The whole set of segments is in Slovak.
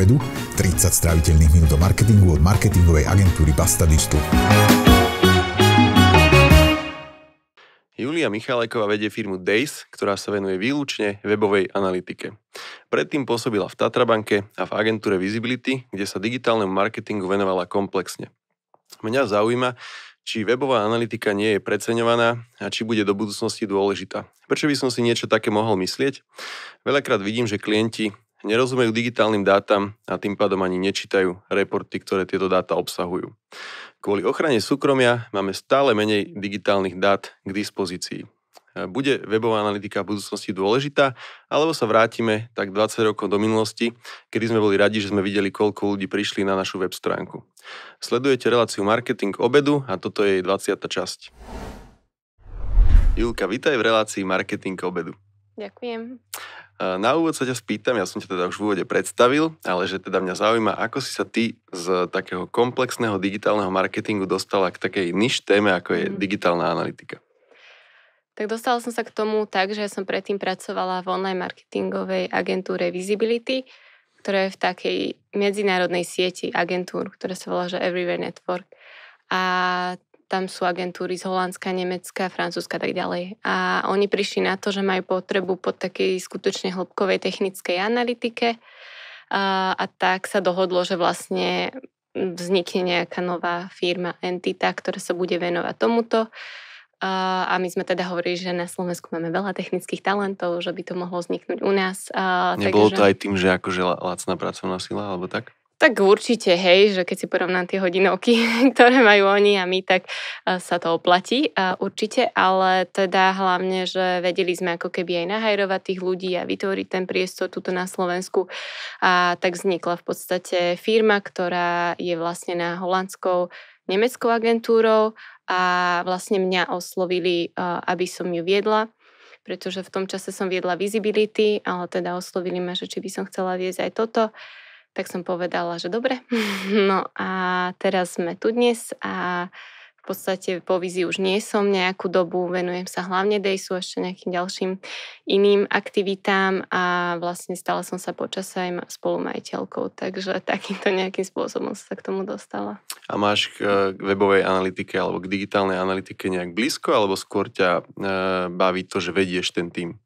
obedu, 30 stráviteľných minút do marketingu od marketingovej agentúry Basta Digital. Julia Michaleková vedie firmu Days, ktorá sa venuje výlučne webovej analytike. Predtým pôsobila v Tatrabanke a v agentúre Visibility, kde sa digitálnemu marketingu venovala komplexne. Mňa zaujíma, či webová analytika nie je preceňovaná a či bude do budúcnosti dôležitá. Prečo by som si niečo také mohol myslieť? Veľakrát vidím, že klienti nerozumejú digitálnym dátam a tým pádom ani nečítajú reporty, ktoré tieto dáta obsahujú. Kvôli ochrane súkromia máme stále menej digitálnych dát k dispozícii. Bude webová analytika v budúcnosti dôležitá, alebo sa vrátime tak 20 rokov do minulosti, kedy sme boli radi, že sme videli, koľko ľudí prišli na našu web stránku. Sledujete reláciu Marketing obedu a toto je jej 20. časť. Julka, vítaj v relácii Marketing obedu. Ďakujem. Na úvod sa ťa spýtam, ja som ťa teda už v úvode predstavil, ale že teda mňa zaujíma, ako si sa ty z takého komplexného digitálneho marketingu dostala k takej niž téme, ako je mhm. digitálna analytika. Tak dostala som sa k tomu tak, že som predtým pracovala v online marketingovej agentúre Visibility, ktorá je v takej medzinárodnej sieti agentúr, ktorá sa volá že Everywhere Network. A tam sú agentúry z Holandska, Nemecka, Francúzska a tak ďalej. A oni prišli na to, že majú potrebu po takej skutočne hĺbkovej technickej analytike a, a tak sa dohodlo, že vlastne vznikne nejaká nová firma, entita, ktorá sa bude venovať tomuto. A my sme teda hovorili, že na Slovensku máme veľa technických talentov, že by to mohlo vzniknúť u nás. Nebolo takže... to aj tým, že akože lacná pracovná sila alebo tak? Tak určite, hej, že keď si porovnám tie hodinovky, ktoré majú oni a my, tak eh, sa to oplatí eh, určite, ale teda hlavne, že vedeli sme ako keby aj nahajrovať tých ľudí a vytvoriť ten priestor tuto na Slovensku a tak vznikla v podstate firma, ktorá je vlastne na holandskou nemeckou agentúrou a vlastne mňa oslovili, eh, aby som ju viedla pretože v tom čase som viedla visibility, ale teda oslovili ma, že či by som chcela viesť aj toto tak som povedala, že dobre. No a teraz sme tu dnes a v podstate po vizi už nie som nejakú dobu, venujem sa hlavne DEISu ešte nejakým ďalším iným aktivitám a vlastne stala som sa počas aj spolumajiteľkou, takže takýmto nejakým spôsobom sa k tomu dostala. A máš eh, k webovej analytike alebo k digitálnej analytike nejak blízko, alebo skôr ťa eh, baví to, že vedieš ten tým?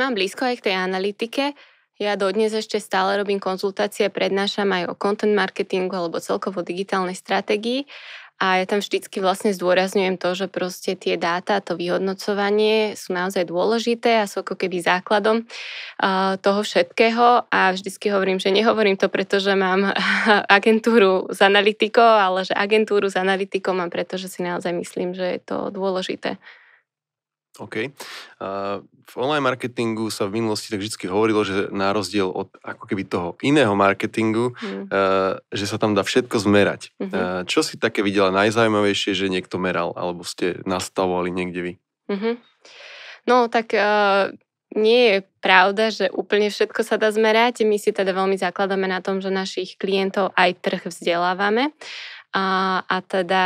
Mám blízko aj k tej analytike, ja dodnes ešte stále robím konzultácie, prednášam aj o content marketingu alebo celkovo digitálnej stratégii a ja tam vždycky vlastne zdôrazňujem to, že proste tie dáta, to vyhodnocovanie sú naozaj dôležité a sú ako keby základom toho všetkého a vždycky hovorím, že nehovorím to, pretože mám agentúru s analytikou, ale že agentúru s analytikou mám, pretože si naozaj myslím, že je to dôležité. OK. v online marketingu sa v minulosti tak vždy hovorilo, že na rozdiel od ako keby toho iného marketingu, mm. že sa tam dá všetko zmerať. Mm-hmm. čo si také videla najzaujímavejšie, že niekto meral, alebo ste nastavovali niekde vy? Mm-hmm. No tak uh, nie je pravda, že úplne všetko sa dá zmerať. My si teda veľmi zakladáme na tom, že našich klientov aj trh vzdelávame. A, a teda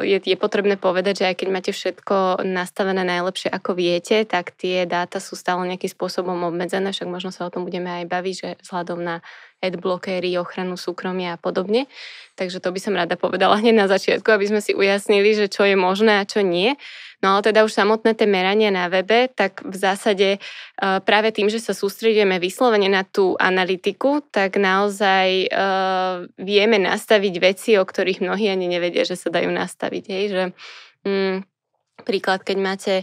je, je potrebné povedať, že aj keď máte všetko nastavené najlepšie, ako viete, tak tie dáta sú stále nejakým spôsobom obmedzené, však možno sa o tom budeme aj baviť, že vzhľadom na adblockery, ochranu súkromia a podobne. Takže to by som rada povedala hneď na začiatku, aby sme si ujasnili, že čo je možné a čo nie. No ale teda už samotné tie merania na webe, tak v zásade e, práve tým, že sa sústredujeme vyslovene na tú analytiku, tak naozaj e, vieme nastaviť veci, o ktorých mnohí ani nevedia, že sa dajú nastaviť. Hej, že mm, Príklad, keď máte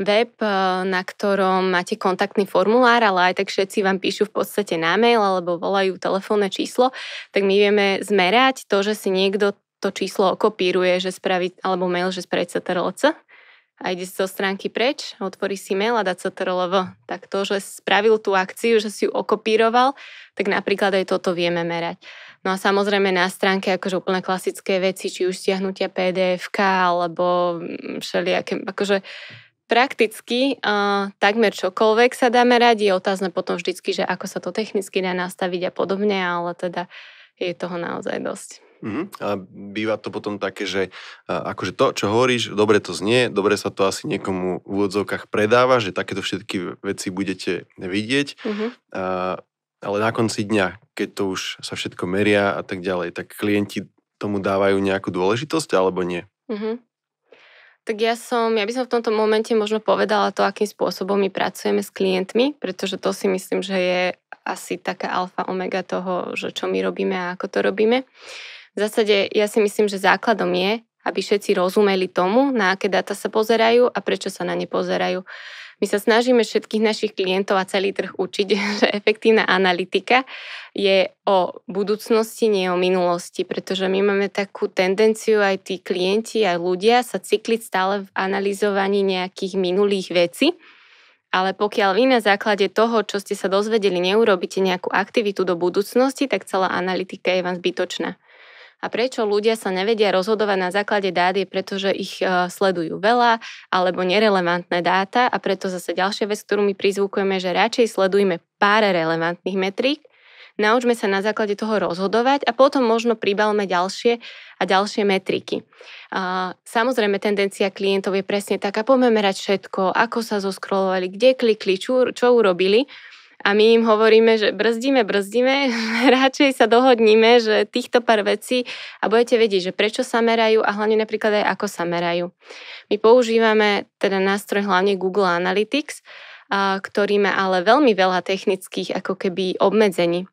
web, eh, na ktorom máte kontaktný formulár, ale aj tak všetci vám píšu v podstate na mail alebo volajú telefónne číslo, tak my vieme zmerať to, že si niekto to číslo okopíruje, že spraví, alebo mail, že spraví CTRLC a ide zo stránky preč, otvorí si mail a dá CTRLV. Tak to, že spravil tú akciu, že si ju okopíroval, tak napríklad aj toto vieme merať. No a samozrejme na stránke akože úplne klasické veci, či už stiahnutia pdf alebo mm, všelijaké, akože prakticky uh, takmer čokoľvek sa dáme radi. Je otázne potom vždycky, že ako sa to technicky dá nastaviť a podobne, ale teda je toho naozaj dosť. Mm-hmm. A býva to potom také, že uh, akože to, čo hovoríš, dobre to znie, dobre sa to asi niekomu v úvodzovkách predáva, že takéto všetky veci budete vidieť, mm-hmm. Uh, ale na konci dňa, keď to už sa všetko meria a tak ďalej, tak klienti tomu dávajú nejakú dôležitosť alebo nie? Mm-hmm. Tak ja som, ja by som v tomto momente možno povedala to, akým spôsobom my pracujeme s klientmi, pretože to si myslím, že je asi taká alfa omega toho, že čo my robíme a ako to robíme. V zásade ja si myslím, že základom je, aby všetci rozumeli tomu, na aké dáta sa pozerajú a prečo sa na ne pozerajú. My sa snažíme všetkých našich klientov a celý trh učiť, že efektívna analytika je o budúcnosti, nie o minulosti, pretože my máme takú tendenciu, aj tí klienti, aj ľudia sa cykliť stále v analyzovaní nejakých minulých vecí. Ale pokiaľ vy na základe toho, čo ste sa dozvedeli, neurobíte nejakú aktivitu do budúcnosti, tak celá analytika je vám zbytočná. A prečo ľudia sa nevedia rozhodovať na základe dát je, pretože ich e, sledujú veľa alebo nerelevantné dáta a preto zase ďalšia vec, ktorú my prizvukujeme, že radšej sledujme pár relevantných metrík, naučme sa na základe toho rozhodovať a potom možno pribalme ďalšie a ďalšie metriky. E, samozrejme, tendencia klientov je presne taká, pomeme rať všetko, ako sa zoskrolovali, kde klikli, čo, čo urobili. A my im hovoríme, že brzdíme, brzdíme, radšej sa dohodníme, že týchto pár vecí a budete vedieť, že prečo sa merajú a hlavne napríklad aj ako sa merajú. My používame teda nástroj hlavne Google Analytics, ktorý má ale veľmi veľa technických ako keby obmedzení.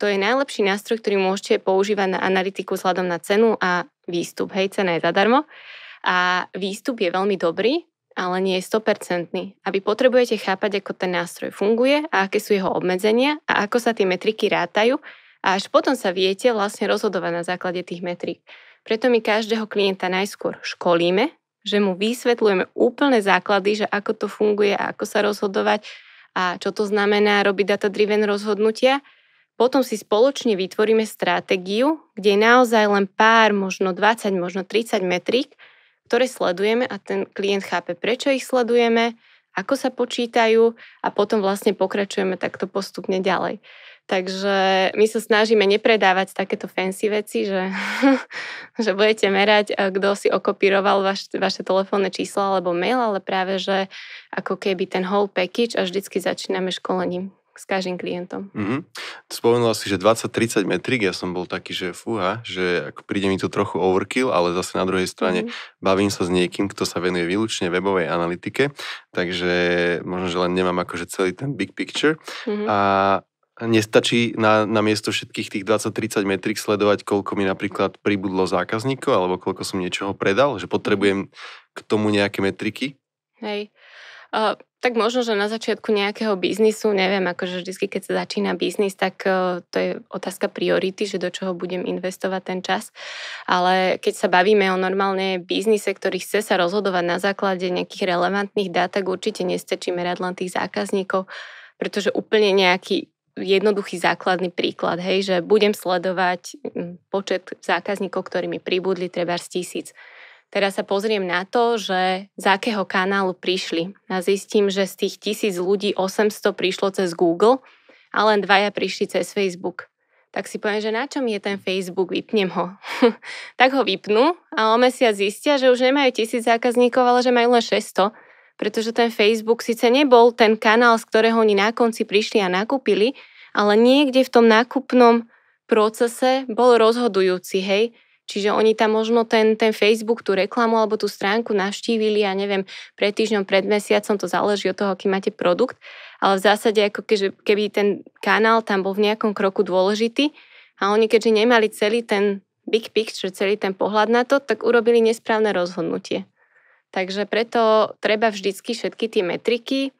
To je najlepší nástroj, ktorý môžete používať na analytiku vzhľadom na cenu a výstup. Hej, cena je zadarmo. A výstup je veľmi dobrý, ale nie je 100%. A vy potrebujete chápať, ako ten nástroj funguje a aké sú jeho obmedzenia a ako sa tie metriky rátajú a až potom sa viete vlastne rozhodovať na základe tých metrik. Preto my každého klienta najskôr školíme, že mu vysvetľujeme úplné základy, že ako to funguje a ako sa rozhodovať a čo to znamená robiť data-driven rozhodnutia. Potom si spoločne vytvoríme stratégiu, kde je naozaj len pár, možno 20, možno 30 metrík, ktoré sledujeme a ten klient chápe, prečo ich sledujeme, ako sa počítajú a potom vlastne pokračujeme takto postupne ďalej. Takže my sa snažíme nepredávať takéto fancy veci, že, že budete merať, eh, kto si okopíroval vaš, vaše telefónne číslo alebo mail, ale práve, že ako keby ten whole package a vždycky začíname školením s každým klientom. Mm-hmm. Spomenula si, že 20-30 metrik, ja som bol taký, že fúha, že ako príde mi to trochu overkill, ale zase na druhej strane mm-hmm. bavím sa s niekým, kto sa venuje výlučne webovej analytike, takže možno, že len nemám akože celý ten big picture. Mm-hmm. A nestačí na, na miesto všetkých tých 20-30 metrik sledovať, koľko mi napríklad pribudlo zákazníkov alebo koľko som niečoho predal, že potrebujem mhm. k tomu nejaké metriky? Hej, tak možno, že na začiatku nejakého biznisu, neviem, akože vždy, keď sa začína biznis, tak e, to je otázka priority, že do čoho budem investovať ten čas. Ale keď sa bavíme o normálne biznise, ktorý chce sa rozhodovať na základe nejakých relevantných dát, tak určite nestačí merať len tých zákazníkov, pretože úplne nejaký jednoduchý základný príklad, hej, že budem sledovať mm, počet zákazníkov, ktorí mi pribudli, treba z tisíc Teraz sa pozriem na to, že z akého kanálu prišli. A zistím, že z tých tisíc ľudí 800 prišlo cez Google a len dvaja prišli cez Facebook. Tak si poviem, že na čom je ten Facebook, vypnem ho. tak ho vypnú a o mesiac zistia, že už nemajú tisíc zákazníkov, ale že majú len 600, pretože ten Facebook síce nebol ten kanál, z ktorého oni na konci prišli a nakúpili, ale niekde v tom nákupnom procese bol rozhodujúci, hej Čiže oni tam možno ten, ten Facebook, tú reklamu alebo tú stránku navštívili, ja neviem, pred týždňom, pred mesiacom, to záleží od toho, aký máte produkt, ale v zásade ako keby ten kanál tam bol v nejakom kroku dôležitý a oni keďže nemali celý ten big picture, celý ten pohľad na to, tak urobili nesprávne rozhodnutie. Takže preto treba vždycky všetky tie metriky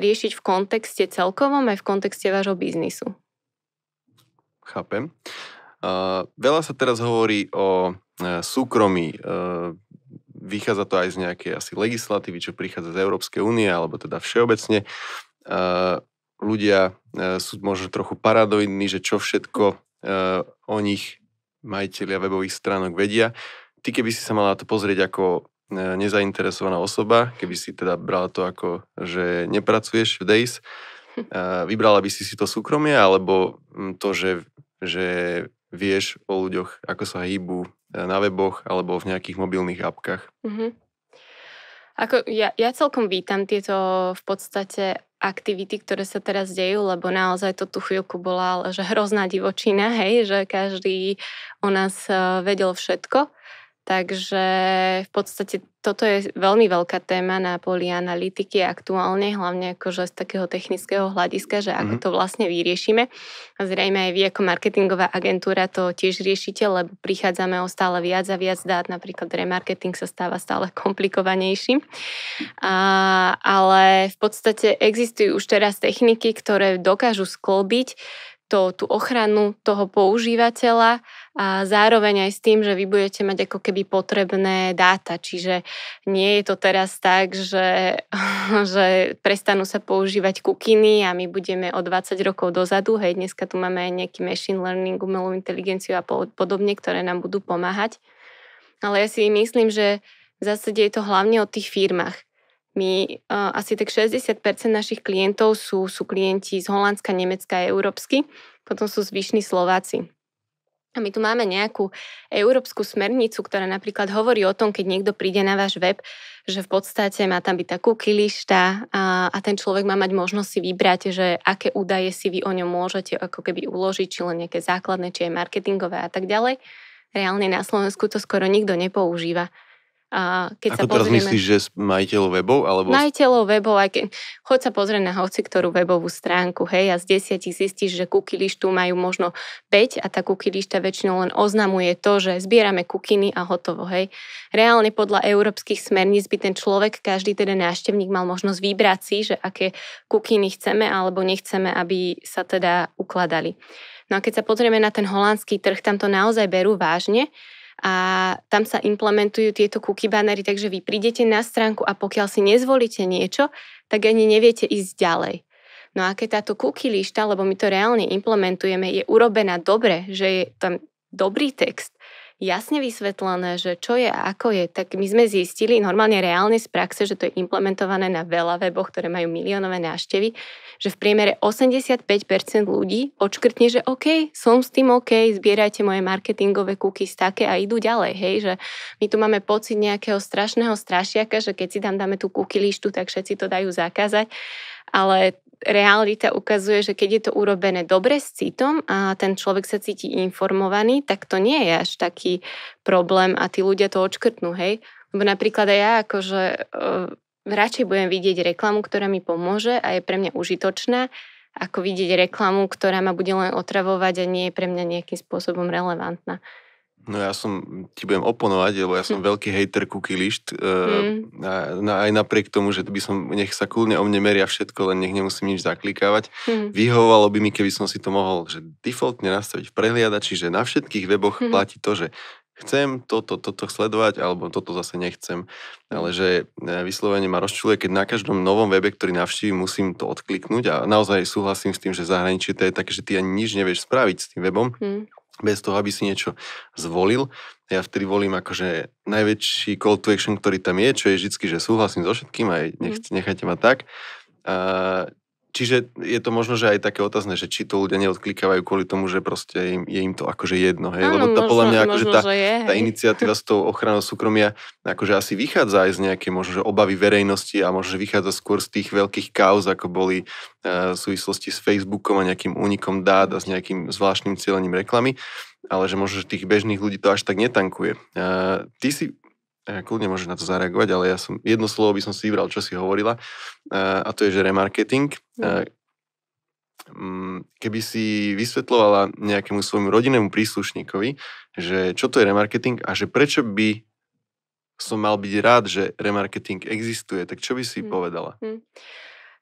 riešiť v kontexte celkovom aj v kontexte vášho biznisu. Chápem. Veľa sa teraz hovorí o e, súkromí. E, vychádza to aj z nejakej asi legislatívy, čo prichádza z Európskej únie, alebo teda všeobecne. E, ľudia sú možno trochu paradoidní, že čo všetko o nich majiteľia webových stránok vedia. Ty keby si sa mala to pozrieť ako nezainteresovaná osoba, keby si teda brala to ako, že nepracuješ v Days, vybrala by si si to súkromie, alebo mm, to, že, že vieš o ľuďoch, ako sa hýbu e, na weboch alebo v nejakých mobilných apkách. Mm-hmm. Ako ja, ja celkom vítam tieto v podstate aktivity, ktoré sa teraz dejú, lebo naozaj to tú chvíľku bola že hrozná divočina, hej, že každý o nás e, vedel všetko. Takže v podstate toto je veľmi veľká téma na poli analytiky aktuálne, hlavne akože z takého technického hľadiska, že ako mm-hmm. to vlastne vyriešime. A zrejme aj vy ako marketingová agentúra to tiež riešite, lebo prichádzame o stále viac a viac dát, napríklad remarketing sa stáva stále komplikovanejším. A, ale v podstate existujú už teraz techniky, ktoré dokážu sklbiť to, tú ochranu toho používateľa a zároveň aj s tým, že vy budete mať ako keby potrebné dáta. Čiže nie je to teraz tak, že, že prestanú sa používať kukiny a my budeme o 20 rokov dozadu. Hej, dneska tu máme aj nejaký machine learning, umelú inteligenciu a podobne, ktoré nám budú pomáhať. Ale ja si myslím, že v zásade je to hlavne o tých firmách my uh, asi tak 60% našich klientov sú, sú klienti z Holandska, Nemecka a Európsky, potom sú zvyšní Slováci. A my tu máme nejakú európsku smernicu, ktorá napríklad hovorí o tom, keď niekto príde na váš web, že v podstate má tam byť takú kilišta a, a ten človek má mať možnosť si vybrať, že aké údaje si vy o ňom môžete ako keby uložiť, či len nejaké základné, či aj marketingové a tak ďalej. Reálne na Slovensku to skoro nikto nepoužíva. A keď Ako sa teraz pozrieme, myslíš, že majiteľov webov? Alebo... Majiteľov webov, aj keď, chod sa pozrieť na hoci ktorú webovú stránku, hej, a z desiatich zistíš, že kukyliš tu majú možno 5 a tá cookie väčšinou len oznamuje to, že zbierame kukiny a hotovo, hej. Reálne podľa európskych smerníc by ten človek, každý teda návštevník mal možnosť vybrať si, že aké kukiny chceme alebo nechceme, aby sa teda ukladali. No a keď sa pozrieme na ten holandský trh, tam to naozaj berú vážne a tam sa implementujú tieto cookie bannery, takže vy prídete na stránku a pokiaľ si nezvolíte niečo, tak ani neviete ísť ďalej. No a keď táto cookie lišta, lebo my to reálne implementujeme, je urobená dobre, že je tam dobrý text, jasne vysvetlené, že čo je a ako je, tak my sme zistili normálne reálne z praxe, že to je implementované na veľa weboch, ktoré majú miliónové návštevy, že v priemere 85% ľudí odškrtne, že OK, som s tým OK, zbierajte moje marketingové cookies také a idú ďalej, hej, že my tu máme pocit nejakého strašného strašiaka, že keď si tam dáme tú cookie lištu, tak všetci to dajú zakázať, ale realita ukazuje, že keď je to urobené dobre s citom a ten človek sa cíti informovaný, tak to nie je až taký problém a tí ľudia to odškrtnú, hej. Lebo napríklad aj ja akože uh, radšej budem vidieť reklamu, ktorá mi pomôže a je pre mňa užitočná, ako vidieť reklamu, ktorá ma bude len otravovať a nie je pre mňa nejakým spôsobom relevantná. No ja som, ti budem oponovať, lebo ja som hm. veľký hejter cookie list. Hm. Eh, mm. A, aj napriek tomu, že by som, nech sa kľudne o mne meria všetko, len nech nemusím nič zaklikávať. Hm. Vyhovovalo by mi, keby som si to mohol že defaultne nastaviť v prehliadači, že na všetkých weboch hm. platí to, že chcem toto, toto sledovať, alebo toto zase nechcem. Ale že eh, vyslovene ma rozčuluje, keď na každom novom webe, ktorý navštívim, musím to odkliknúť a naozaj súhlasím s tým, že zahraničie to je také, že ty ani nič nevieš spraviť s tým webom. Hmm bez toho, aby si niečo zvolil. Ja vtedy volím akože najväčší call to action, ktorý tam je, čo je vždy, že súhlasím so všetkým a nech, mhm. nechajte ma tak. Čiže je to možno, že aj také otázne, že či to ľudia neodklikávajú kvôli tomu, že proste im, je im to akože jedno, hej? Áno, Lebo tá podľa mňa akože tá, je, tá iniciatíva s tou ochranou súkromia akože asi vychádza aj z nejaké možno, že obavy verejnosti a možno, že vychádza skôr z tých veľkých kauz, ako boli uh, v súvislosti s Facebookom a nejakým únikom dát a s nejakým zvláštnym cieľením reklamy ale že možno, že tých bežných ľudí to až tak netankuje. Uh, ty si E, kľudne môžeš na to zareagovať, ale ja som, jedno slovo by som si vybral, čo si hovorila, e, a to je, že remarketing. E, mm. Keby si vysvetlovala nejakému svojmu rodinnému príslušníkovi, že čo to je remarketing a že prečo by som mal byť rád, že remarketing existuje, tak čo by si mm. povedala? Mm.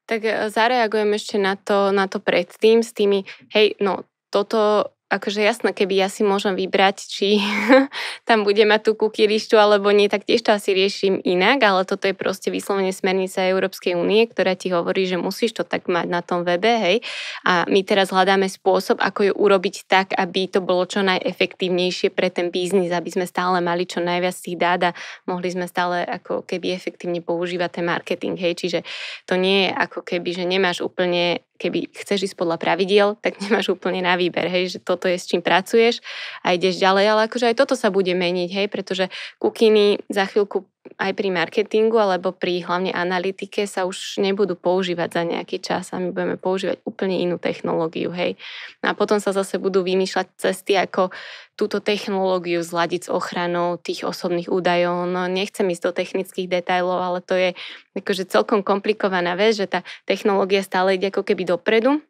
Tak zareagujem ešte na to, na to predtým s tými, hej, no toto akože jasné, keby ja si môžem vybrať, či tam bude mať tú kukirištu alebo nie, tak tiež to asi riešim inak, ale toto je proste vyslovene smernica Európskej únie, ktorá ti hovorí, že musíš to tak mať na tom webe, hej. A my teraz hľadáme spôsob, ako ju urobiť tak, aby to bolo čo najefektívnejšie pre ten biznis, aby sme stále mali čo najviac tých dát a mohli sme stále ako keby efektívne používať ten marketing, hej. Čiže to nie je ako keby, že nemáš úplne keby chceš ísť podľa pravidiel, tak nemáš úplne na výber, hej, že toto je s čím pracuješ a ideš ďalej, ale akože aj toto sa bude meniť, hej, pretože kukiny za chvíľku aj pri marketingu alebo pri hlavne analytike sa už nebudú používať za nejaký čas a my budeme používať úplne inú technológiu, hej. No a potom sa zase budú vymýšľať cesty, ako túto technológiu zladiť s ochranou tých osobných údajov. No nechcem ísť do technických detajlov, ale to je akože celkom komplikovaná vec, že tá technológia stále ide ako keby dopredu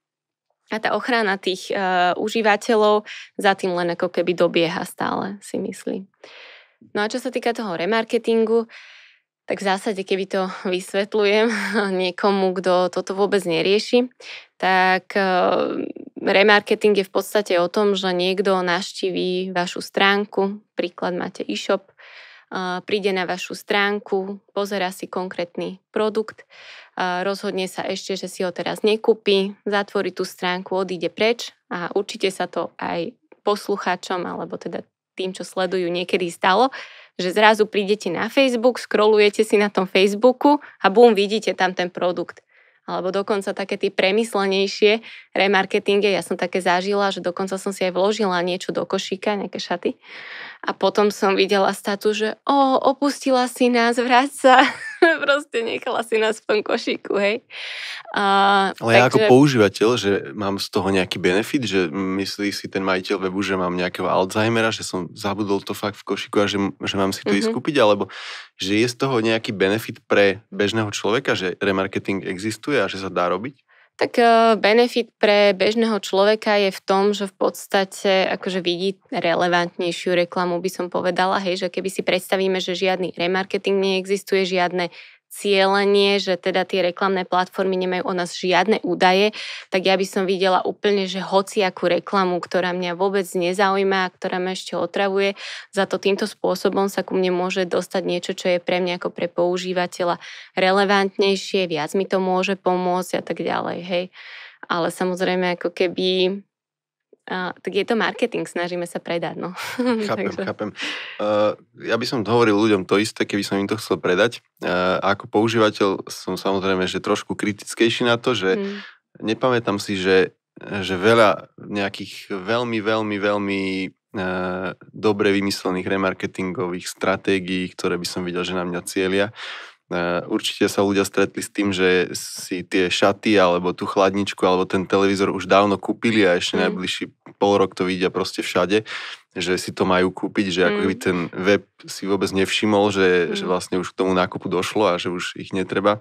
a tá ochrana tých uh, užívateľov za tým len ako keby dobieha stále, si myslím. No a čo sa týka toho remarketingu, tak v zásade, keby to vysvetľujem niekomu, kto toto vôbec nerieši, tak e, remarketing je v podstate o tom, že niekto naštíví vašu stránku, príklad máte e-shop, e, príde na vašu stránku, pozera si konkrétny produkt, e, rozhodne sa ešte, že si ho teraz nekúpi, zatvorí tú stránku, odíde preč a určite sa to aj poslucháčom alebo teda tým, čo sledujú, niekedy stalo, že zrazu prídete na Facebook, scrollujete si na tom Facebooku a bum, vidíte tam ten produkt. Alebo dokonca také tie premyslenejšie remarketinge. ja som také zažila, že dokonca som si aj vložila niečo do košíka, nejaké šaty. A potom som videla statu, že o, opustila si nás, vráť sa. Proste nechala si nás v tom košíku, hej. A, Ale takže... ja ako používateľ, že mám z toho nejaký benefit, že myslí si ten majiteľ webu, že mám nejakého Alzheimera, že som zabudol to fakt v košíku a že, že mám si to mm-hmm. ísť mhm. kúpiť, alebo že je z toho nejaký benefit pre bežného človeka, že remarketing existuje a že sa dá robiť? Tak e, benefit pre bežného človeka je v tom, že v podstate akože vidí relevantnejšiu reklamu, by som povedala, hej, že keby si predstavíme, že žiadny remarketing neexistuje, žiadne cieľanie, že teda tie reklamné platformy nemajú o nás žiadne údaje, tak ja by som videla úplne, že akú reklamu, ktorá mňa vôbec nezaujíma a ktorá ma ešte otravuje, za to týmto spôsobom sa ku mne môže dostať niečo, čo je pre mňa ako pre používateľa relevantnejšie, viac mi to môže pomôcť a tak ďalej, hej. Ale samozrejme, ako keby uh, tak je to marketing, snažíme sa predať. No. Chápem, Takže... chápem. Uh, ja by som hovoril ľuďom to isté, keby som im to chcel predať. Uh, ako používateľ som samozrejme, že trošku kritickejší na to, že hmm. nepamätám si, že, že veľa nejakých veľmi, veľmi, veľmi uh, dobre vymyslených remarketingových stratégií, ktoré by som videl, že na mňa cieľia. Uh, E, určite sa ľudia stretli s tým, že si tie šaty alebo tú chladničku alebo ten televízor už dávno kúpili a ešte mm. najbližší pol rok to vidia proste všade, že si to majú kúpiť, že mm. ako mhm. by ten web si vôbec nevšimol, že, mm. že vlastne už k tomu nákupu došlo a že už ich netreba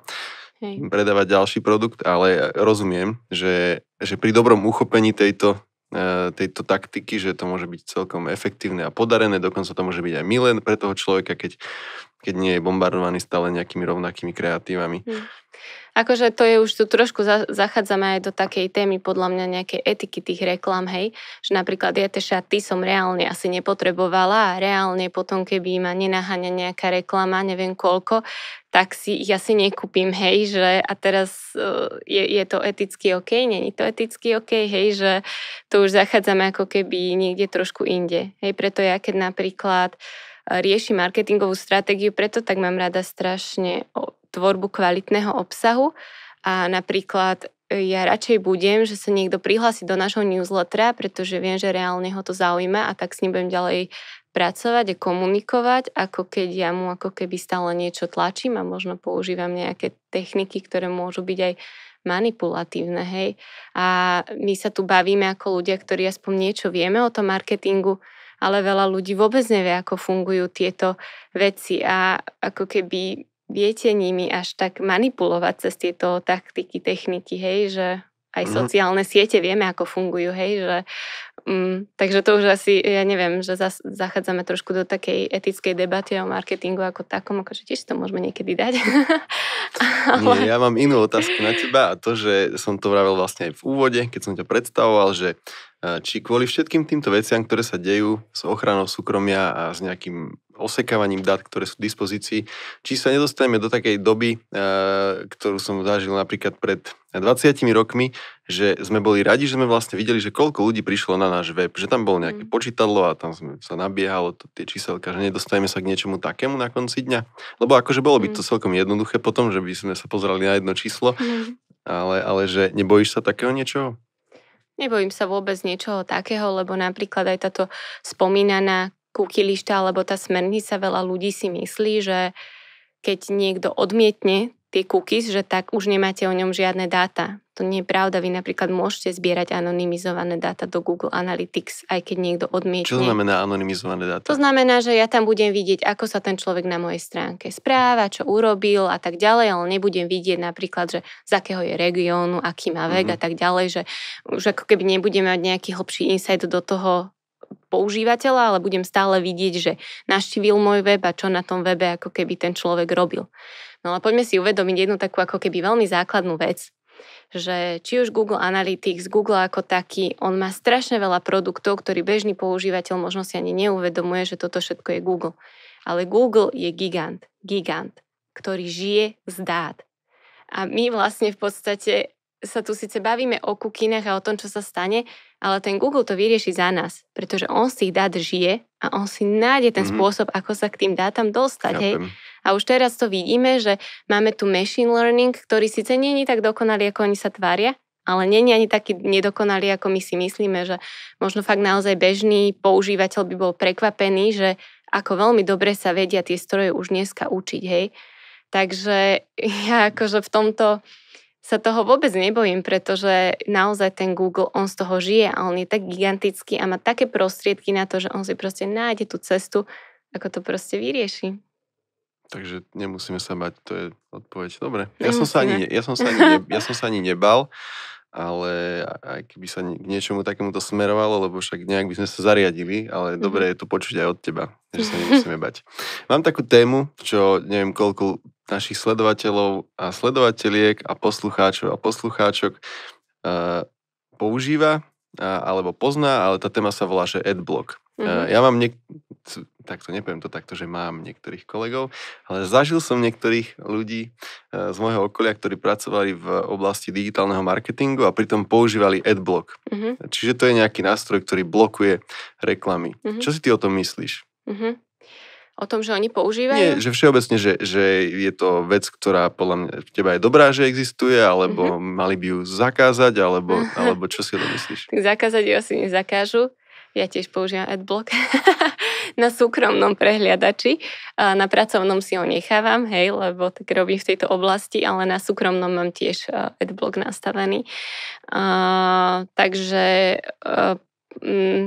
Hej. predávať ďalší produkt, ale rozumiem, že, že pri dobrom uchopení tejto Eh, tejto taktiky, že to môže byť celkom efektívne a podarené, dokonca to môže byť aj milé pre toho človeka, keď, keď nie je bombardovaný stále nejakými rovnakými kreatívami. Hmm. Akože to je už tu trošku za, zachádzame aj do takej témy podľa mňa nejakej etiky tých reklám, hej, že napríklad ja tie šaty som reálne asi nepotrebovala a reálne potom, keby ma nenaháňa nejaká reklama, neviem koľko, tak si ich asi nekúpim, hej, že a teraz uh, je, je to eticky OK, není to eticky OK, hej, že to už zachádzame ako keby niekde trošku inde, hej, preto ja keď napríklad e, rieši marketingovú stratégiu, preto tak mám rada strašne tvorbu kvalitného obsahu a napríklad e, ja radšej budem, že sa niekto prihlási do nášho newslettera, pretože viem, že reálne ho to zaujíma a tak s ním budem ďalej pracovať a komunikovať, ako keď ja mu ako keby stále niečo tlačím a možno používam nejaké techniky, ktoré môžu byť aj manipulatívne, hej. A my sa tu bavíme ako ľudia, ktorí aspoň niečo vieme o tom marketingu, ale veľa ľudí vôbec nevie, ako fungujú tieto veci a ako keby viete nimi až tak manipulovať cez tieto taktiky, techniky, hej, že aj mm. sociálne siete vieme, ako fungujú, hej, že Mm, takže to už asi, ja neviem, že zas, zachádzame trošku do takej etickej debaty o marketingu ako takom, akože tiež to môžeme niekedy dať. Ale... Nie, ja mám inú otázku na teba a to, že som to vravel vlastne aj v úvode, keď som ťa predstavoval, že či kvôli všetkým týmto veciam, ktoré sa dejú s ochranou súkromia a s nejakým osekávaním dát, ktoré sú v dispozícii, či sa nedostaneme do takej doby, e, ktorú som zažil napríklad pred 20 rokmi, že sme boli radi, že sme vlastne videli, že koľko ľudí prišlo na náš web, že tam bolo nejaké mm. počítadlo a tam sme sa nabiehalo to, tie číselka, že nedostaneme sa k niečomu takému na konci dňa. Lebo akože bolo by to mm. celkom jednoduché potom, že by sme sa pozerali na jedno číslo, mm. ale, ale že nebojíš sa takého niečoho? Nebojím sa vôbec niečoho takého, lebo napríklad aj táto spomínaná kukilišta alebo tá smernica veľa ľudí si myslí, že keď niekto odmietne tie cookies, že tak už nemáte o ňom žiadne dáta. To nie je pravda. Vy napríklad môžete zbierať anonymizované dáta do Google Analytics, aj keď niekto odmietne. Čo znamená anonymizované dáta? To znamená, že ja tam budem vidieť, ako sa ten človek na mojej stránke správa, čo urobil a tak ďalej, ale nebudem vidieť napríklad, že z akého je regiónu, aký má vek mm-hmm. a tak ďalej, že už ako keby nebudem mať nejaký hlbší insight do toho, používateľa, ale budem stále vidieť, že naštívil môj web a čo na tom webe ako keby ten človek robil. No ale poďme si uvedomiť jednu takú ako keby veľmi základnú vec, že či už Google Analytics, Google ako taký, on má strašne veľa produktov, ktorý bežný používateľ možno si ani neuvedomuje, že toto všetko je Google. Ale Google je gigant, gigant, ktorý žije z dát. A my vlastne v podstate sa tu síce bavíme o kukinách a o tom, čo sa stane, ale ten Google to vyrieši za nás, pretože on si ich dát žije a on si nájde ten mm-hmm. spôsob, ako sa k tým dátam dostať. Chápem. Hej. A už teraz to vidíme, že máme tu machine learning, ktorý síce nie je tak dokonalý, ako oni sa tvária, ale nie je ani taký nedokonalý, ako my si myslíme, že možno fakt naozaj bežný používateľ by bol prekvapený, že ako veľmi dobre sa vedia tie stroje už dneska učiť, hej. Takže ja akože v tomto sa toho vôbec nebojím, pretože naozaj ten Google, on z toho žije a on je tak gigantický a má také prostriedky na to, že on si proste nájde tú cestu, ako to proste vyrieši. Takže nemusíme sa bať, to je odpoveď. Dobre, ja som, sa ani, ja, som sa ani, ja som sa ani nebal, ale aj keby sa k niečomu takému to smerovalo, lebo však nejak by sme sa zariadili, ale mhm. dobre je to počuť aj od teba, že sa nemusíme bať. Mám takú tému, čo neviem koľko našich sledovateľov a sledovateľiek a poslucháčov a poslucháčok uh, používa uh, alebo pozná, ale tá téma sa volá, že adblock. Ehm, mhm. Ja mám niek- takto, nepoviem to takto, že mám niektorých kolegov, ale zažil som niektorých ľudí ehm, z môjho okolia, ktorí pracovali v oblasti digitálneho marketingu a pritom používali adblock. Uh-huh. Čiže to je nejaký nástroj, ktorý blokuje reklamy. Uh-huh. Čo si ty o tom myslíš? Uh-huh. O tom, že oni používajú? Nie, že všeobecne, že, že je to vec, ktorá podľa mňa teba je dobrá, že existuje, alebo mm-hmm. mali by ju zakázať, alebo, alebo čo si o tom myslíš? Zakázať ju asi nezakážu ja tiež používam adblock na súkromnom prehliadači. na pracovnom si ho nechávam, hej, lebo tak robím v tejto oblasti, ale na súkromnom mám tiež e, adblock nastavený. takže e, mm,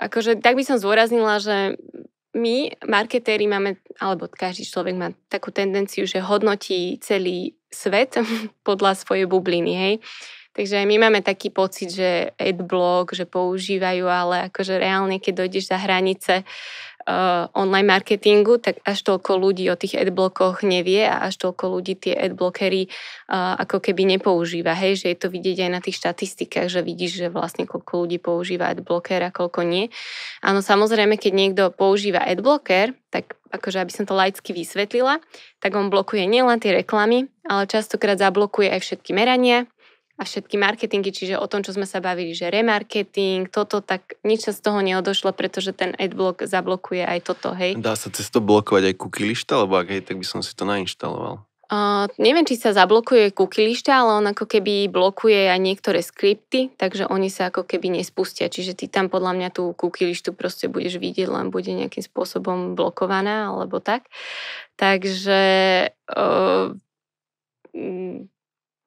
akože tak by som zdôraznila, že my, marketéri, máme, alebo každý človek má takú tendenciu, že hodnotí celý svet podľa svojej bubliny, hej Takže my máme taký pocit, že adblock, že používajú, ale akože reálne, keď dojdeš za hranice uh, online marketingu, tak až toľko ľudí o tých adblockoch nevie a až toľko ľudí tie adblockery uh, ako keby nepoužíva. Hej, že je to vidieť aj na tých štatistikách, že vidíš, že vlastne koľko ľudí používa adblocker a koľko nie. Áno, samozrejme, keď niekto používa adblocker, tak akože aby som to laicky vysvetlila, tak on blokuje nielen tie reklamy, ale častokrát zablokuje aj všetky merania, a všetky marketingy, čiže o tom, čo sme sa bavili, že remarketing, toto, tak nič sa z toho neodošlo, pretože ten adblock zablokuje aj toto, hej. Dá sa cez to blokovať aj cookie lišta, lebo ak hej, tak by som si to nainštaloval. Uh, neviem, či sa zablokuje cookie lišta, ale on ako keby blokuje aj niektoré skripty, takže oni sa ako keby nespustia. Čiže ty tam podľa mňa tú cookie lištu proste budeš vidieť, len bude nejakým spôsobom blokovaná alebo tak. Takže uh,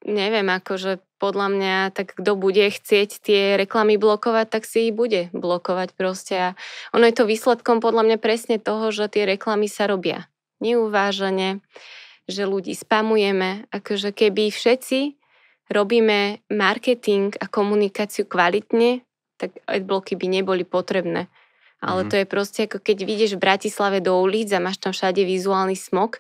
neviem, akože podľa mňa, tak kto bude chcieť tie reklamy blokovať, tak si ich bude blokovať proste. A ono je to výsledkom podľa mňa presne toho, že tie reklamy sa robia neuvážene, že ľudí spamujeme. Akože keby všetci robíme marketing a komunikáciu kvalitne, tak adbloky by neboli potrebné. Ale mm-hmm. to je proste ako keď vidíš v Bratislave do ulic a máš tam všade vizuálny smog,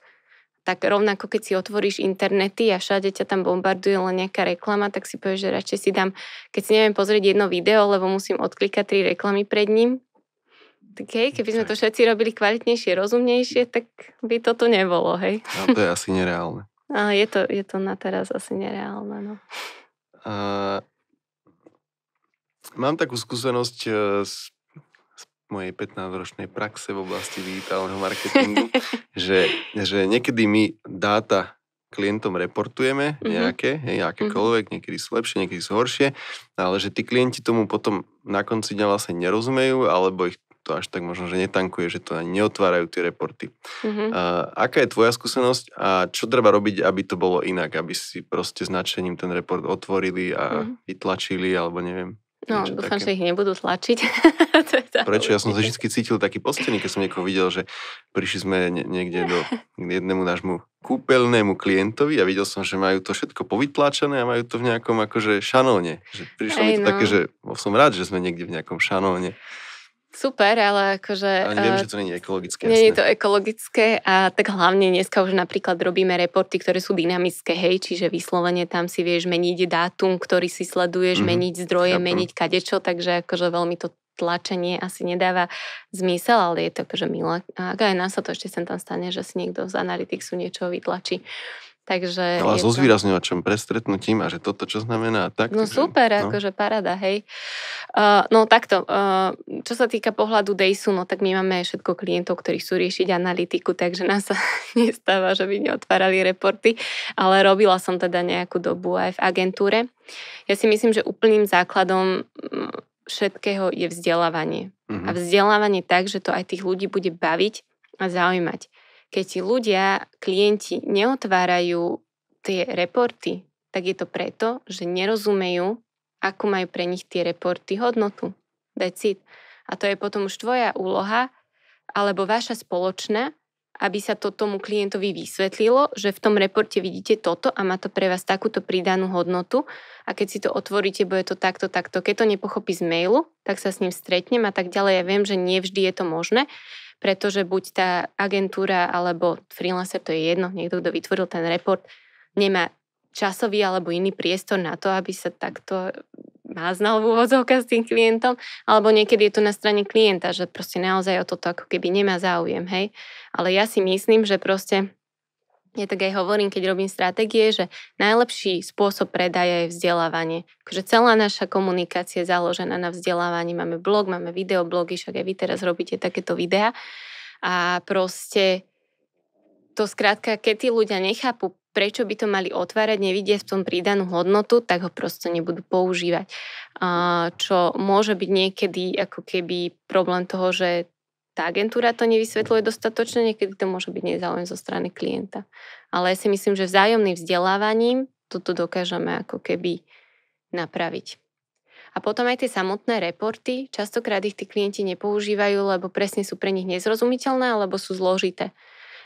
tak rovnako keď si otvoríš internety a všade ťa tam bombarduje len nejaká reklama, tak si povieš, že radšej si dám, keď si neviem pozrieť jedno video, lebo musím odklikať tri reklamy pred ním, tak hej, keby sme to všetci robili kvalitnejšie, rozumnejšie, tak by toto nebolo, hej. No, to je asi nereálne. Ale je to, je to na teraz asi nereálne, no. Uh, mám takú skúsenosť e, s mojej 15-ročnej praxe v oblasti digitálneho marketingu, že, že niekedy my dáta klientom reportujeme mm-hmm. nejaké, hej, akékoľvek, mm-hmm. niekedy sú lepšie, niekedy sú horšie, ale že tí klienti tomu potom na konci dňa vlastne nerozumejú, alebo ich to až tak možno, že netankuje, že to ani neotvárajú tie reporty. Mm-hmm. A, aká je tvoja skúsenosť a čo treba robiť, aby to bolo inak, aby si proste značením ten report otvorili a mm-hmm. vytlačili, alebo neviem. No, dúfam, také. že ich nebudú tlačiť. Prečo? Ja som sa vždy cítil taký postený, keď som niekoho videl, že prišli sme niekde do jednému nášmu kúpeľnému klientovi a videl som, že majú to všetko povytláčané a majú to v nejakom akože šanóne. Že prišlo Ej, mi to no. také, že som rád, že sme niekde v nejakom šanóne super, ale akože... Ale viem, eh, že to nie je ekologické. Nie jasné. je to ekologické a tak hlavne dneska už napríklad robíme reporty, ktoré sú dynamické, hej, čiže vyslovene tam si vieš meniť dátum, ktorý si sleduješ, mm-hmm. meniť zdroje, ja, meniť kadečo, takže akože veľmi to tlačenie asi nedáva zmysel, ale je to akože milé. A aj nás sa to ešte sem tam stane, že si niekto z Analyticsu niečo vytlačí. Uh, Takže Ale so to... zvýrazňovačom, prestretnutím a že toto čo znamená tak. No takže, super, no. akože parada, hej. Uh, no takto, uh, čo sa týka pohľadu DASu, no tak my máme všetko klientov, ktorí chcú riešiť analytiku, takže nás sa nestáva, že by neotvárali reporty, ale robila som teda nejakú dobu aj v agentúre. Ja si myslím, že úplným základom mm, všetkého je vzdelávanie. Uh-huh. A mhm. vzdelávanie tak, že to aj tých ľudí bude baviť a zaujímať keď ti ľudia, klienti neotvárajú tie reporty, tak je to preto, že nerozumejú, ako majú pre nich tie reporty hodnotu. Decid. A to je potom už tvoja úloha, alebo vaša spoločná, aby sa to tomu klientovi vysvetlilo, že v tom reporte vidíte toto a má to pre vás takúto pridanú hodnotu a keď si to otvoríte, bude to takto, takto. Keď to nepochopí z mailu, tak sa s ním stretnem a tak ďalej. Ja viem, že nevždy je to možné, pretože buď tá agentúra alebo freelancer, to je jedno, niekto, kto vytvoril ten report, nemá časový alebo iný priestor na to, aby sa takto máznal v úvodzovkách s tým klientom, alebo niekedy je to na strane klienta, že proste naozaj o toto ako keby nemá záujem, hej. Ale ja si myslím, že proste ja tak aj hovorím, keď robím stratégie, že najlepší spôsob predaja je vzdelávanie. Takže celá naša komunikácia je založená na vzdelávaní. Máme blog, máme videoblogy, však aj vy teraz robíte takéto videá. A proste to skrátka, keď tí ľudia nechápu, prečo by to mali otvárať, nevidia v tom pridanú hodnotu, tak ho prosto nebudú používať. Čo môže byť niekedy ako keby problém toho, že tá agentúra to nevysvetľuje dostatočne, niekedy to môže byť nezáujem zo strany klienta. Ale ja si myslím, že vzájomným vzdelávaním toto dokážeme ako keby napraviť. A potom aj tie samotné reporty, častokrát ich tí klienti nepoužívajú, lebo presne sú pre nich nezrozumiteľné alebo sú zložité.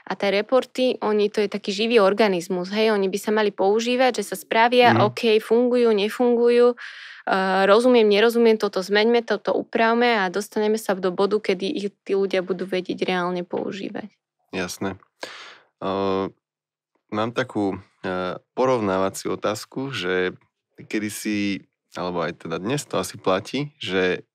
A tie reporty, oni, to je taký živý organizmus, hej, oni by sa mali používať, že sa spravia, mm. OK, fungujú, nefungujú, uh, rozumiem, nerozumiem, toto zmeňme, toto upravme a dostaneme sa do bodu, kedy ich tí ľudia budú vedieť reálne používať. Jasné. Uh, mám takú uh, porovnávaciu otázku, že kedy si, alebo aj teda dnes to asi platí, že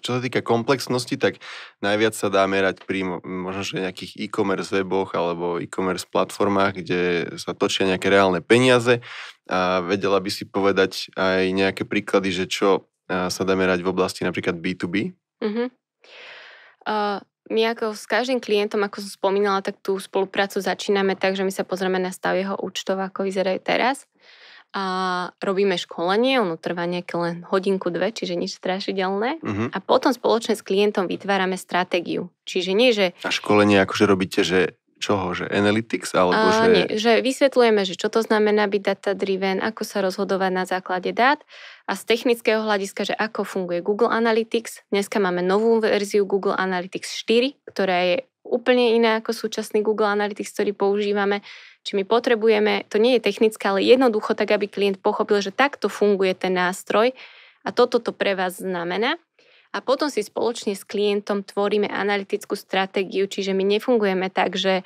čo sa týka komplexnosti, tak najviac sa dá merať pri možno že nejakých e-commerce weboch alebo e-commerce platformách, kde sa točia nejaké reálne peniaze a vedela by si povedať aj nejaké príklady, že čo sa dá merať v oblasti napríklad B2B? Uh-huh. Uh, my ako s každým klientom, ako som spomínala, tak tú spoluprácu začíname tak, že my sa pozrieme na stav jeho účtov, ako vyzerajú teraz a robíme školenie, ono trvá nejaké len hodinku, dve, čiže nič strašidelné. Uh-huh. A potom spoločne s klientom vytvárame stratégiu. Čiže nie, že... A školenie akože robíte, že čoho, že analytics? Alebo a, že... Nie, že vysvetlujeme, že čo to znamená byť data driven, ako sa rozhodovať na základe dát a z technického hľadiska, že ako funguje Google Analytics. Dneska máme novú verziu Google Analytics 4, ktorá je úplne iná ako súčasný Google Analytics, ktorý používame či my potrebujeme, to nie je technické, ale jednoducho tak, aby klient pochopil, že takto funguje ten nástroj a toto to pre vás znamená. A potom si spoločne s klientom tvoríme analytickú stratégiu, čiže my nefungujeme tak, že,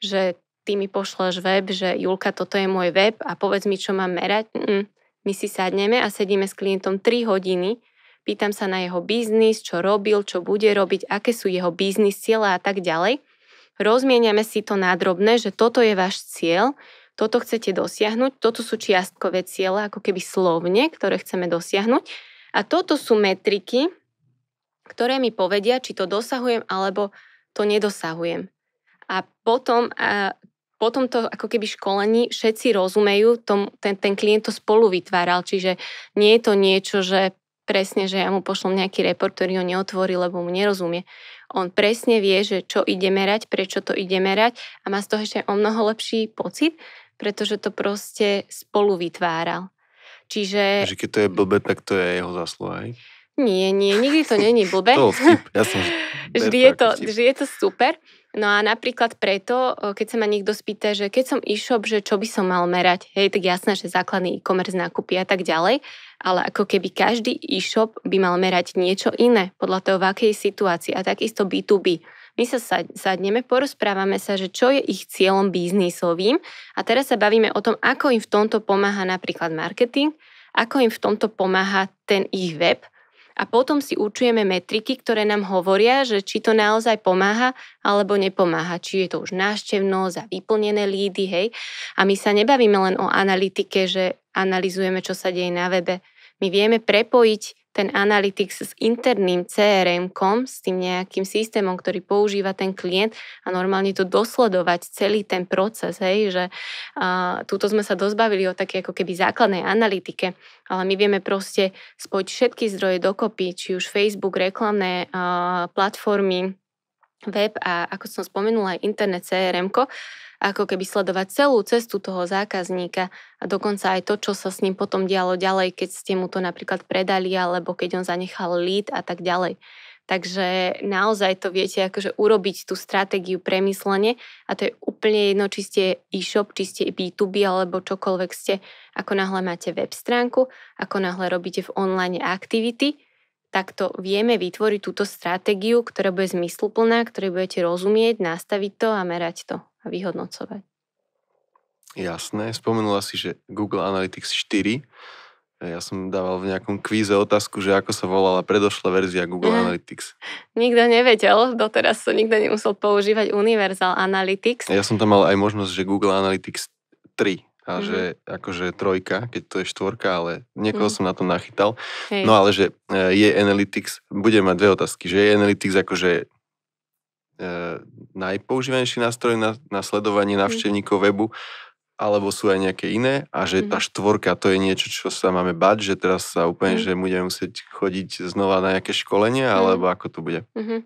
že ty mi pošleš web, že Julka, toto je môj web a povedz mi, čo mám merať. Mm. My si sadneme a sedíme s klientom 3 hodiny, pýtam sa na jeho biznis, čo robil, čo bude robiť, aké sú jeho biznis cieľa a tak ďalej rozmieniame si to nádrobné, že toto je váš cieľ, toto chcete dosiahnuť, toto sú čiastkové ciele, ako keby slovne, ktoré chceme dosiahnuť. A toto sú metriky, ktoré mi povedia, či to dosahujem alebo to nedosahujem. A potom, a potom to ako keby školení všetci rozumejú, tom, ten, ten klient to spolu vytváral, čiže nie je to niečo, že presne, že ja mu pošlom nejaký report, ktorý ho neotvorí, lebo mu nerozumie. On presne vie, že čo ide merať, prečo to ide merať a má z toho ešte o mnoho lepší pocit, pretože to proste spolu vytváral. Čiže... Že keď to je blbe, tak to je jeho zásluha, Nie, nie, nikdy to není blbe. to vtip, ja som... Vždy je to, vždy je to super. No a napríklad preto, keď sa ma niekto spýta, že keď som e-shop, že čo by som mal merať, hej, tak jasné, že základný e-commerce nákupy a tak ďalej, ale ako keby každý e-shop by mal merať niečo iné podľa toho, v akej situácii a takisto B2B. My sa sadneme, porozprávame sa, že čo je ich cieľom biznisovým a teraz sa bavíme o tom, ako im v tomto pomáha napríklad marketing, ako im v tomto pomáha ten ich web, a potom si určujeme metriky, ktoré nám hovoria, že či to naozaj pomáha alebo nepomáha. Či je to už návštevnosť a vyplnené lídy, hej. A my sa nebavíme len o analytike, že analizujeme, čo sa deje na webe. My vieme prepojiť ten Analytics s interným CRM-kom, s tým nejakým systémom, ktorý používa ten klient a normálne to dosledovať celý ten proces, hej, že uh, túto sme sa dozbavili o také ako keby základnej analytike, ale my vieme proste spojiť všetky zdroje dokopy, či už Facebook, reklamné uh, platformy, web a ako som spomenula aj internet CRM-ko, ako keby sledovať celú cestu toho zákazníka a dokonca aj to, čo sa s ním potom dialo ďalej, keď ste mu to napríklad predali alebo keď on zanechal lead a tak ďalej. Takže naozaj to viete akože urobiť tú stratégiu premyslenie a to je úplne jedno, či ste e-shop, či ste B2B alebo čokoľvek ste, ako náhle máte web stránku, ako náhle robíte v online aktivity, tak to vieme vytvoriť túto stratégiu, ktorá bude zmysluplná, ktorej budete rozumieť, nastaviť to a merať to vyhodnocovať. Jasné. Spomenula si, že Google Analytics 4. Ja som dával v nejakom kvíze otázku, že ako sa volala predošla verzia Google ja. Mhm. Analytics. Nikto nevedel, doteraz som nikto nemusel používať Universal Analytics. Ja som tam mal aj možnosť, že Google Analytics 3 a mm-hmm. že akože trojka, keď to je štvorka, ale niekoho mm-hmm. som na to nachytal. Hej. No ale že e, je Analytics, budem mať dve otázky, že je Analytics akože E, najpoužívanejší nástroj na, na sledovanie mhm. návštevníkov webu, alebo sú aj nejaké iné a že tá mhm. štvorka to je niečo, čo sa máme bať, že teraz sa úplne, mm. že budeme musieť chodiť znova na nejaké školenie, mm. alebo ako to bude. Mm-hmm.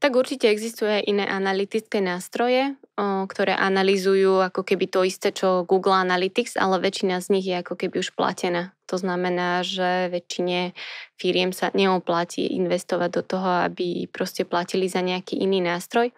Tak určite existuje aj iné analytické nástroje ktoré analýzujú ako keby to isté, čo Google Analytics, ale väčšina z nich je ako keby už platená. To znamená, že väčšine firiem sa neoplatí investovať do toho, aby proste platili za nejaký iný nástroj.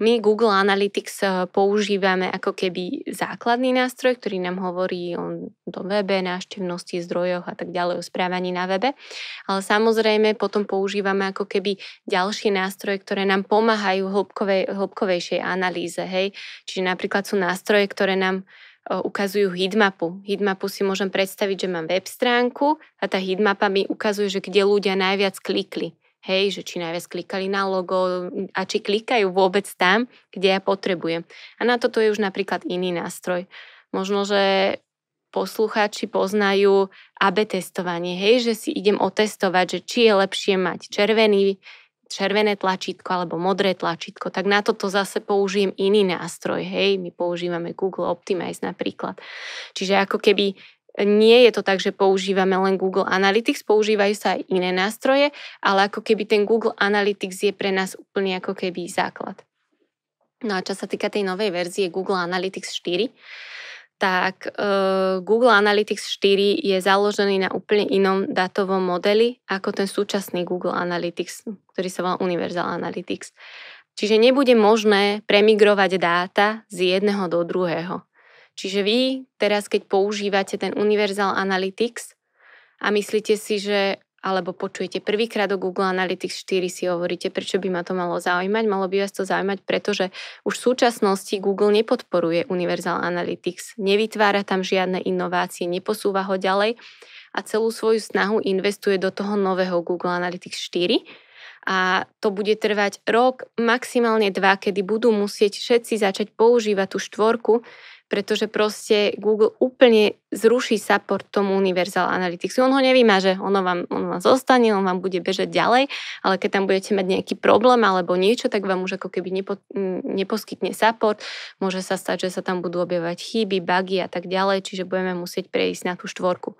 My Google Analytics eh, používame ako keby základný nástroj, ktorý nám hovorí o tom webe, návštevnosti, zdrojoch a tak ďalej, o správaní na webe. Ale samozrejme potom používame ako keby ďalšie nástroje, ktoré nám pomáhajú hĺbkovej, hĺbkovejšej analýze. Hej? Čiže napríklad sú nástroje, ktoré nám eh, ukazujú hitmapu. Hitmapu si môžem predstaviť, že mám web stránku a tá hitmapa mi ukazuje, že kde ľudia najviac klikli. Hej, že či najviac klikali na logo a či klikajú vôbec tam, kde ja potrebujem. A na toto je už napríklad iný nástroj. Možno, že poslucháči poznajú AB testovanie, hej, že si idem otestovať, že či je lepšie mať červený, červené tlačítko alebo modré tlačítko, tak na toto zase použijem iný nástroj, hej, my používame Google Optimize napríklad. Čiže ako keby nie je to tak, že používame len Google Analytics, používajú sa aj iné nástroje, ale ako keby ten Google Analytics je pre nás úplne ako keby základ. No a čo sa týka tej novej verzie Google Analytics 4, tak uh, Google Analytics 4 je založený na úplne inom datovom modeli ako ten súčasný Google Analytics, ktorý sa volá Universal Analytics. Čiže nebude možné premigrovať dáta z jedného do druhého. Čiže vy teraz, keď používate ten Universal Analytics a myslíte si, že alebo počujete prvýkrát o Google Analytics 4, si hovoríte, prečo by ma to malo zaujímať. Malo by vás to zaujímať, pretože už v súčasnosti Google nepodporuje Universal Analytics, nevytvára tam žiadne inovácie, neposúva ho ďalej a celú svoju snahu investuje do toho nového Google Analytics 4 a to bude trvať rok, maximálne dva, kedy budú musieť všetci začať používať tú štvorku, pretože proste Google úplne zruší support tomu Universal Analytics. On ho nevymaže, ono vám, ono vám zostane, on vám bude bežať ďalej, ale keď tam budete mať nejaký problém alebo niečo, tak vám už ako keby nepo, neposkytne support. Môže sa stať, že sa tam budú objavovať chyby, bugy a tak ďalej, čiže budeme musieť prejsť na tú štvorku.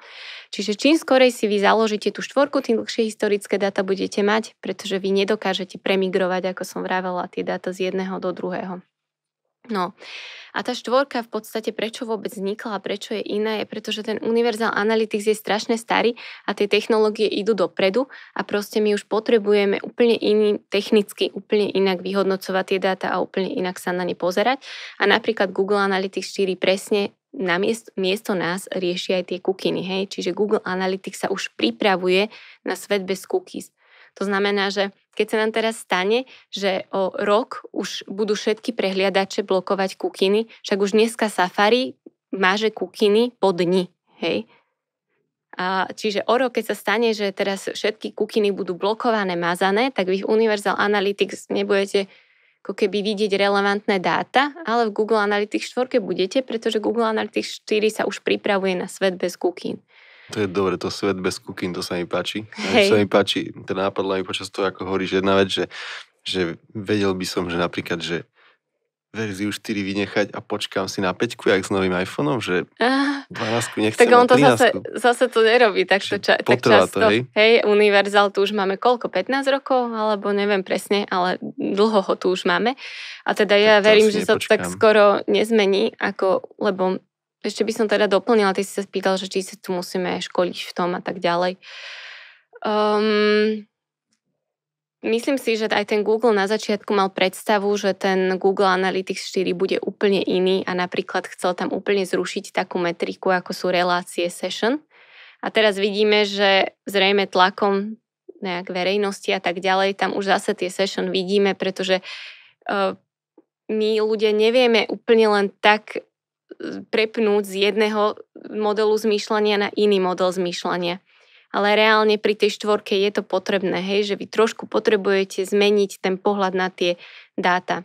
Čiže čím skorej si vy založíte tú štvorku, tým dlhšie historické dáta budete mať, pretože vy nedokážete premigrovať, ako som vravela, tie dáta z jedného do druhého. No a tá štvorka v podstate prečo vôbec vznikla a prečo je iná je, pretože ten Universal Analytics je strašne starý a tie technológie idú dopredu a proste my už potrebujeme úplne iný, technicky úplne inak vyhodnocovať tie dáta a úplne inak sa na ne pozerať. A napríklad Google Analytics 4 presne na miesto, miesto nás riešia aj tie kukiny, hej? Čiže Google Analytics sa už pripravuje na svet bez cookies. To znamená, že keď sa nám teraz stane, že o rok už budú všetky prehliadače blokovať kukiny, však už dneska Safari máže kukiny po dni. Hej? A čiže o rok, keď sa stane, že teraz všetky kukiny budú blokované, mazané, tak vy v Universal Analytics nebudete ako keby vidieť relevantné dáta, ale v Google Analytics 4 budete, pretože Google Analytics 4 sa už pripravuje na svet bez kukín. To je dobre, to svet bez kukín, to sa mi páči. Hej. To sa mi páči, ten nápad mi počas toho, ako hovoríš jedna vec, že, že vedel by som, že napríklad, že verziu 4 vynechať a počkám si na 5, jak s novým iPhoneom, že 12 ah. nechcem Tak on to zase, zase to nerobí to, ča, tak často. To, hej? hej, Univerzal tu už máme koľko, 15 rokov, alebo neviem presne, ale dlho ho tu už máme. A teda ja tak verím, že sa to tak skoro nezmení, ako, lebo ešte by som teda doplnila, ty si sa spýtal, že či sa tu musíme školiť v tom a tak ďalej. Um, myslím si, že aj ten Google na začiatku mal predstavu, že ten Google Analytics 4 bude úplne iný a napríklad chcel tam úplne zrušiť takú metriku, ako sú relácie session. A teraz vidíme, že zrejme tlakom nejak verejnosti a tak ďalej, tam už zase tie session vidíme, pretože uh, my ľudia nevieme úplne len tak prepnúť z jedného modelu zmýšľania na iný model zmýšľania. Ale reálne pri tej štvorke je to potrebné, hej, že vy trošku potrebujete zmeniť ten pohľad na tie dáta.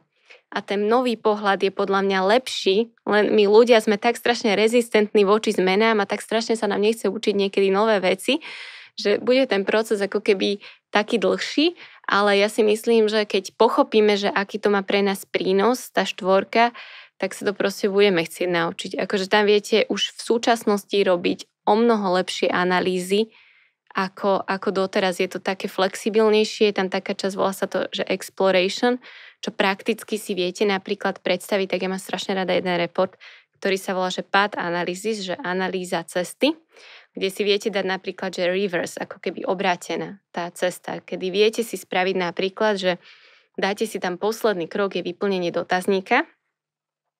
A ten nový pohľad je podľa mňa lepší, len my ľudia sme tak strašne rezistentní voči zmenám a tak strašne sa nám nechce učiť niekedy nové veci, že bude ten proces ako keby taký dlhší, ale ja si myslím, že keď pochopíme, že aký to má pre nás prínos, tá štvorka, tak sa to proste budeme chcieť naučiť. Akože tam viete už v súčasnosti robiť o mnoho lepšie analýzy, ako, ako doteraz. Je to také flexibilnejšie, je tam taká časť, volá sa to, že exploration, čo prakticky si viete napríklad predstaviť, tak ja mám strašne rada jeden report, ktorý sa volá, že pad analysis, že analýza cesty, kde si viete dať napríklad, že reverse, ako keby obrátená tá cesta, kedy viete si spraviť napríklad, že dáte si tam posledný krok je vyplnenie dotazníka,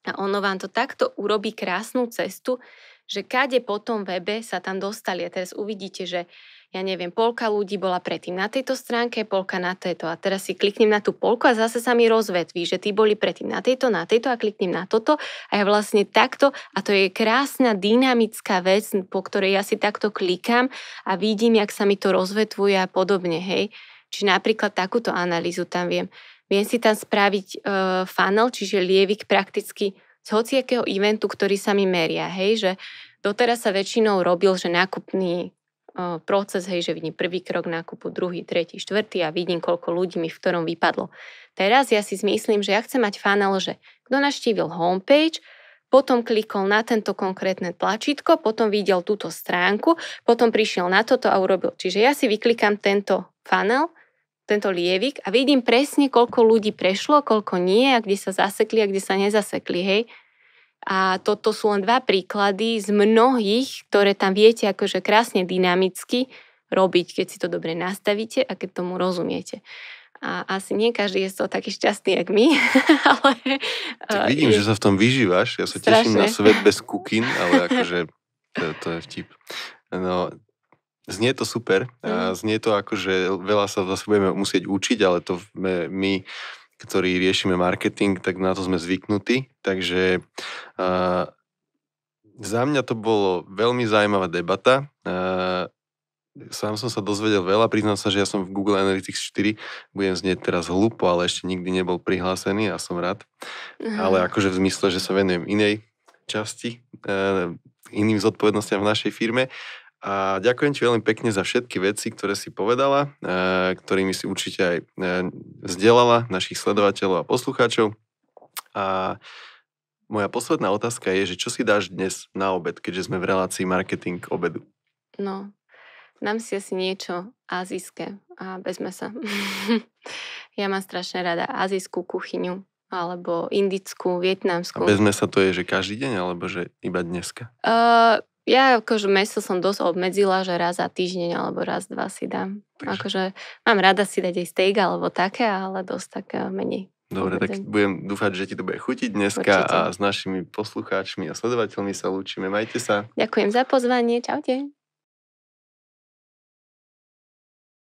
a ono vám to takto urobí krásnu cestu, že kade po tom webe sa tam dostali. A teraz uvidíte, že ja neviem, polka ľudí bola predtým na tejto stránke, polka na tejto. A teraz si kliknem na tú polku a zase sa mi rozvetví, že tí boli predtým na tejto, na tejto a kliknem na toto. A ja vlastne takto, a to je krásna dynamická vec, po ktorej ja si takto klikám a vidím, jak sa mi to rozvetvuje a podobne. Hej. Či napríklad takúto analýzu tam viem Viem si tam spraviť e, funnel, čiže lievik prakticky z hociakého eventu, ktorý sa mi meria. Hej, že doteraz sa väčšinou robil, že nákupný e, proces, hej, že vidím prvý krok nákupu, druhý, tretí, štvrtý a vidím, koľko ľudí mi v ktorom vypadlo. Teraz ja si zmyslím, že ja chcem mať funnel, že kto naštívil homepage, potom klikol na tento konkrétne tlačítko, potom videl túto stránku, potom prišiel na toto a urobil. Čiže ja si vyklikám tento funnel tento lievik a vidím presne, koľko ľudí prešlo, koľko nie a kde sa zasekli a kde sa nezasekli, hej. A toto sú len dva príklady z mnohých, ktoré tam viete akože krásne dynamicky robiť, keď si to dobre nastavíte a keď tomu rozumiete. A asi nie každý je z toho taký šťastný, jak my, ale... Tak eh, vidím, je... že sa v tom vyžívaš. Ja sa strašne. teším na svet bez kukín, ale akože to, to je vtip. No, Znie to super, a mhm. znie to ako, že veľa sa zase budeme musieť učiť, ale to my, ktorí riešime marketing, tak na to sme zvyknutí, takže a, za mňa to bolo veľmi zaujímavá debata. A, sám som sa dozvedel veľa, priznám sa, že ja som v Google Analytics 4, budem znieť teraz hlupo, ale ešte nikdy nebol prihlásený a som rád. Mm. Ale akože v zmysle, že sa venujem inej časti, uh, iným zodpovednostiam v našej firme a ďakujem ti veľmi pekne za všetky veci, ktoré si povedala, e, ktorými si určite aj e, vzdelala našich sledovateľov a poslucháčov. A moja posledná otázka je, že čo si dáš dnes na obed, keďže sme v relácii marketing obedu? No, nám si asi niečo azijské a bez mesa. ja mám strašne rada azijskú kuchyňu alebo indickú, vietnamskú. A bez mesa to je, že každý deň alebo že iba dneska? Uh, ja akože meso som dosť obmedzila, že raz za týždeň alebo raz, dva si dám. Takže. Akože mám rada si dať aj steak alebo také, ale dosť tak menej. Dobre, tak budem dúfať, že ti to bude chutiť dneska Určite. a s našimi poslucháčmi a sledovateľmi sa lúčime. Majte sa. Ďakujem za pozvanie. Čaute.